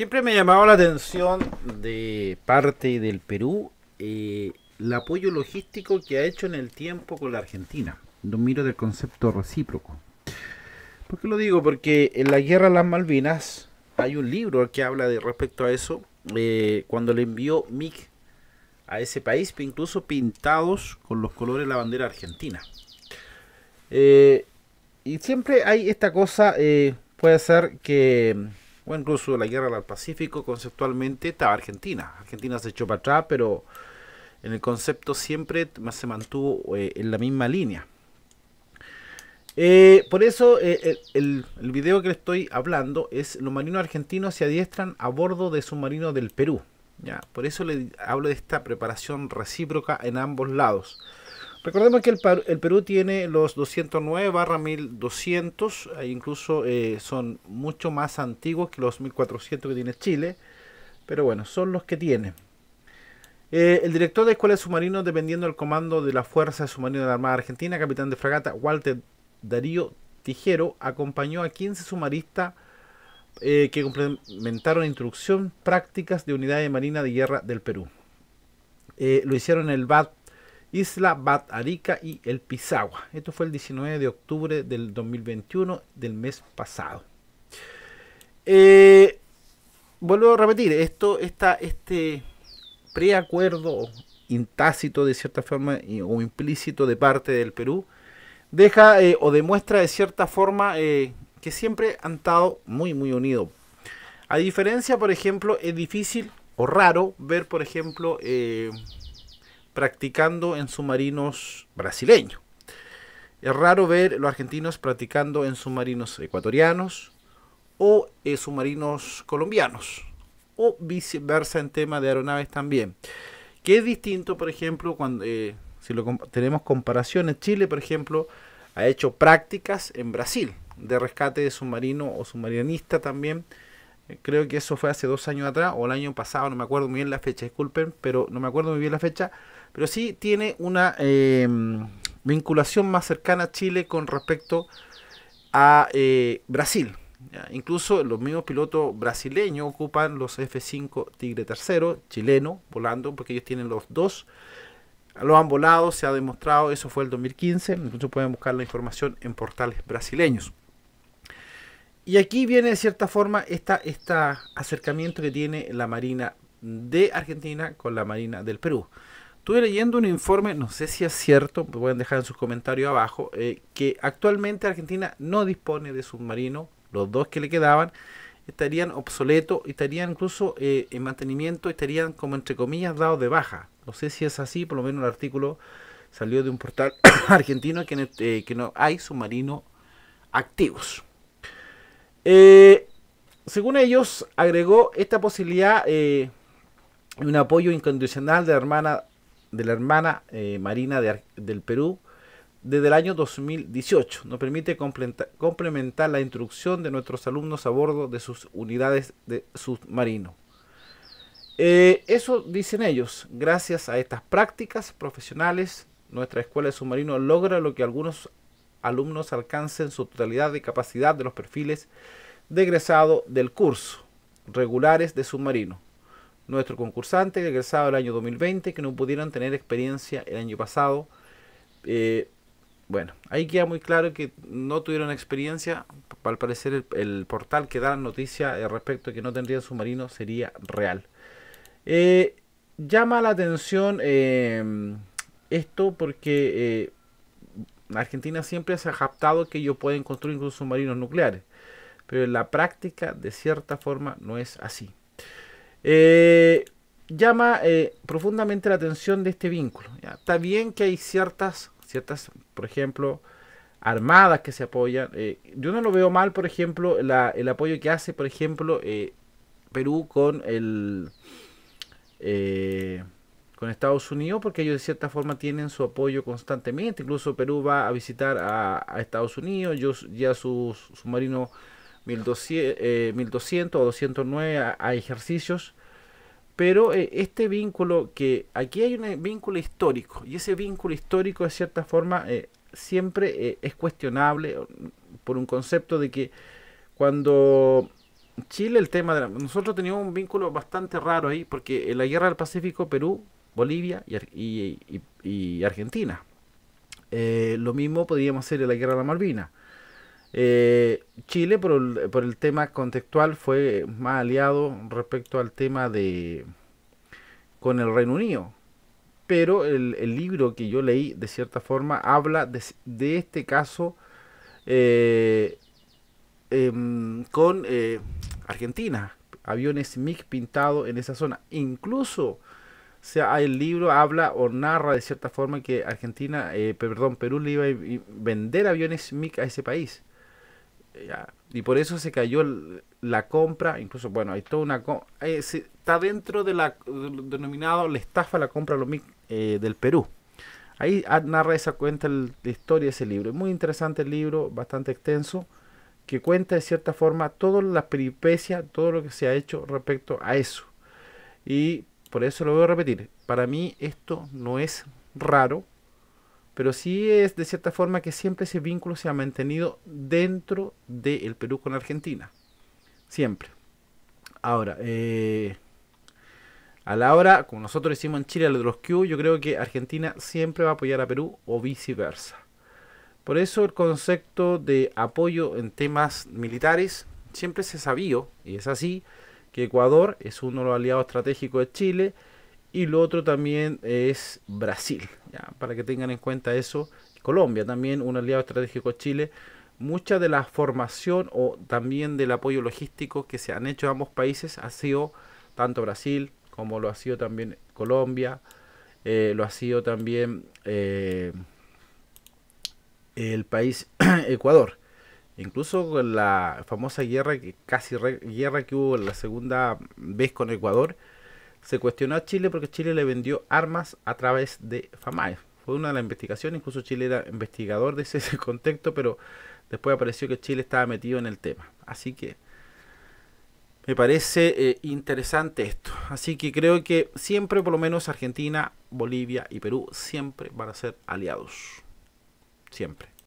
Siempre me llamaba la atención de parte del Perú eh, el apoyo logístico que ha hecho en el tiempo con la Argentina. No miro del concepto recíproco. ¿Por qué lo digo? Porque en la guerra de las Malvinas hay un libro que habla de respecto a eso. Eh, cuando le envió Mick a ese país, incluso pintados con los colores de la bandera argentina. Eh, y siempre hay esta cosa, puede ser que incluso la guerra del Pacífico, conceptualmente estaba Argentina. Argentina se echó para atrás, pero en el concepto siempre se mantuvo eh, en la misma línea. Eh, por eso eh, el, video que le estoy hablando es los marinos argentinos se adiestran a bordo de submarinos del Perú. ¿ya? Por eso le hablo de esta preparación recíproca en ambos lados. Recordemos que el, Perú tiene los 209 barra 1200, e incluso eh, son mucho más antiguos que los 1400 que tiene Chile, pero bueno, son los que tiene. Eh, el director de Escuela de Submarinos, dependiendo del comando de la Fuerza de Submarinos de la Armada Argentina, capitán de fragata Walter Darío Tijero, acompañó a 15 submaristas eh, que complementaron instrucción prácticas de unidades de marina de guerra del Perú. lo hicieron en el BAT Isla Bat Arica y El Pisagua. Esto fue el 19 de octubre del 2021, del mes pasado. Eh, vuelvo a repetir, esto, está este preacuerdo intácito de cierta forma o implícito de parte del Perú deja eh, o demuestra de cierta forma eh, que siempre han estado muy muy unidos. A diferencia, por ejemplo, es difícil o raro ver, por ejemplo, practicando en submarinos brasileños. Es raro ver los argentinos practicando en submarinos ecuatorianos o eh, submarinos colombianos o viceversa en tema de aeronaves también. Que es distinto, por ejemplo, cuando eh, si lo tenemos comparaciones, Chile, por ejemplo, ha hecho prácticas en Brasil de rescate de submarino o submarinista también. Eh, creo que eso fue hace dos años atrás o el año pasado, no me acuerdo muy bien la fecha, disculpen, pero no me acuerdo muy bien la fecha pero sí tiene una em, vinculación más cercana a Chile con respecto a eh, Brasil. Incluso los mismos pilotos brasileños ocupan los F5 Tigre III, chileno, volando, porque ellos tienen los dos. Lo han volado, se ha demostrado, eso fue el 2015. Incluso pueden buscar la información en portales brasileños. Y aquí viene de cierta forma este esta acercamiento que tiene la Marina de Argentina con la Marina del Perú. Estuve leyendo un informe, no sé si es cierto, pueden dejar en sus comentarios abajo, eh, que actualmente Argentina no dispone de submarinos, los dos que le quedaban estarían obsoletos, estarían incluso eh, en mantenimiento, estarían como entre comillas dados de baja. No sé si es así, por lo menos el artículo salió de un portal argentino que, este, eh, que, no hay submarinos activos. según ellos, agregó esta posibilidad un apoyo incondicional de la hermana de la hermana eh, Marina de del Perú desde el año 2018. Nos permite complementar la instrucción de nuestros alumnos a bordo de sus unidades de submarino. Eh, eso dicen ellos. Gracias a estas prácticas profesionales, nuestra escuela de submarino logra lo que algunos alumnos alcancen su totalidad de capacidad de los perfiles de egresado del curso regulares de submarino nuestros concursantes regresado el año 2020 que no pudieron tener experiencia el año pasado. Eh, bueno, ahí queda muy claro que no tuvieron experiencia. Al parecer el, portal que da la noticia eh, respecto a que no tendrían submarinos sería real. Eh, llama la atención esto porque Argentina siempre se ha jactado que ellos pueden construir incluso submarinos nucleares. Pero en la práctica, de cierta forma, no es así. Eh, llama eh, profundamente la atención de este vínculo. Está bien que hay ciertas, ciertas, por ejemplo, armadas que se apoyan. Eh, yo no lo veo mal, por ejemplo, el apoyo que hace, por ejemplo, Perú con el con Estados Unidos, porque ellos de cierta forma tienen su apoyo constantemente. Incluso Perú va a visitar a, a Estados Unidos, ya su submarino 1200, eh, o 209 a, ejercicios. Pero eh, este vínculo, que aquí hay un eh, vínculo histórico, y ese vínculo histórico de cierta forma siempre es cuestionable por un concepto de que cuando Chile, el tema de nosotros teníamos un vínculo bastante raro ahí, porque en la guerra del Pacífico, Perú, Bolivia y, Argentina. lo mismo podríamos hacer en la guerra de la Malvina. Eh, Chile, por el, tema contextual, fue más aliado respecto al tema de con el Reino Unido. Pero el, libro que yo leí, de cierta forma, habla de, este caso eh, em, con eh, Argentina. Aviones MIG pintados en esa zona. Incluso sea, el libro habla o narra de cierta forma que Argentina, eh, perdón, Perú le iba a vender aviones MIG a ese país. Y por eso se cayó la compra, incluso, bueno, hay toda una... Eh, está dentro de, la, denominado la estafa la compra eh, del Perú. Ahí narra esa cuenta la historia de ese libro. Es muy interesante el libro, bastante extenso, que cuenta de cierta forma toda la peripecia, todo lo que se ha hecho respecto a eso. Y por eso lo voy a repetir. Para mí esto no es raro, pero sí es de cierta forma que siempre ese vínculo se ha mantenido dentro del Perú con Argentina. Siempre. Ahora, eh, a la hora, como nosotros hicimos en Chile, lo de los Q, yo creo que Argentina siempre va a apoyar a Perú o viceversa. Por eso el concepto de apoyo en temas militares siempre se sabía y es así, que Ecuador es uno de los aliados estratégicos de Chile, y lo otro también es Brasil, para que tengan en cuenta eso. Colombia también, un aliado estratégico Chile. Mucha de la formación o también del apoyo logístico que se han hecho ambos países ha sido tanto Brasil como lo ha sido también Colombia, eh, lo ha sido también eh, el país Ecuador. Incluso la famosa guerra, que casi guerra que hubo la segunda vez con Ecuador, se cuestionó a Chile porque Chile le vendió armas a través de FAMAE. Fue una de las investigaciones, incluso Chile era investigador de ese, contexto, pero después apareció que Chile estaba metido en el tema. Así que me parece eh, interesante esto. Así que creo que siempre, por lo menos Argentina, Bolivia y Perú, siempre van a ser aliados. Siempre.